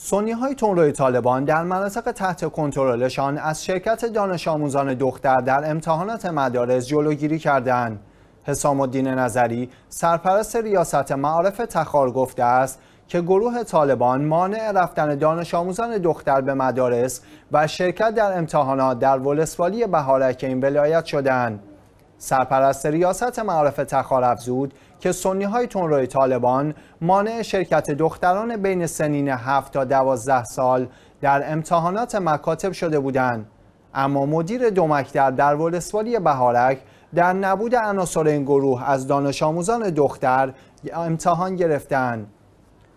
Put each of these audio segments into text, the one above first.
سنی های تونروی طالبان در مناطق تحت کنترلشان از شرکت دانش آموزان دختر در امتحانات مدارس جلوگیری کردند. حسام الدین نظری سرپرست ریاست معارف تخار گفته است که گروه طالبان مانع رفتن دانش آموزان دختر به مدارس و شرکت در امتحانات در ولسوالی بهارک این ولایت شدند. سرپرست ریاست معارف تخار افزود که سنی های تنروی طالبان مانع شرکت دختران بین سنین 7 تا 12 سال در امتحانات مکاتب شده بودند اما مدیر دمکتر در ولسوالی بهارک در نبود عناصر این گروه از دانش آموزان دختر امتحان گرفتن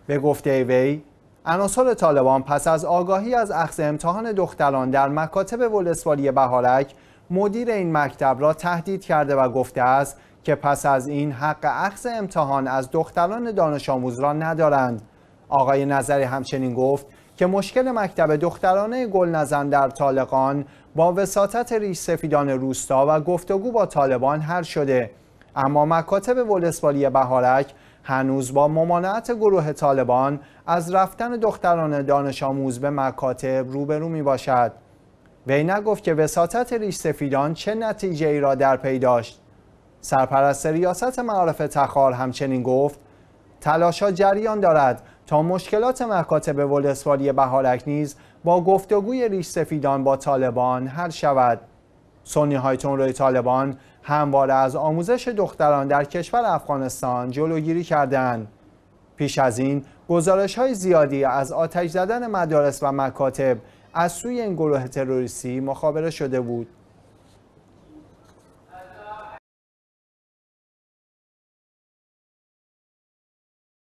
به گفته وی عناصر طالبان پس از آگاهی از اخذ امتحان دختران در مکاتب ولسوالی بهارک مدیر این مکتب را تهدید کرده و گفته است که پس از این حق عقص امتحان از دختران دانش آموز را ندارند آقای نظری همچنین گفت که مشکل مکتب دخترانه گل نزن در طالقان با وساطت ریش سفیدان روستا و گفتگو با طالبان حل شده اما مکاتب ولسوالی بهارک هنوز با ممانعت گروه طالبان از رفتن دختران دانش آموز به مکاتب روبرو می باشد وی نگفت که وساطت ریش سفیدان چه نتیجه ای را در پی داشت سرپرست ریاست معارف تخار همچنین گفت تلاشا جریان دارد تا مشکلات مکاتب ولسوالی بهارک نیز با گفتگوی ریش سفیدان با طالبان حل شود سنی های روی طالبان همواره از آموزش دختران در کشور افغانستان جلوگیری کردند. پیش از این گزارش های زیادی از آتش زدن مدارس و مکاتب از سوی این گروه تروریستی مخابره شده بود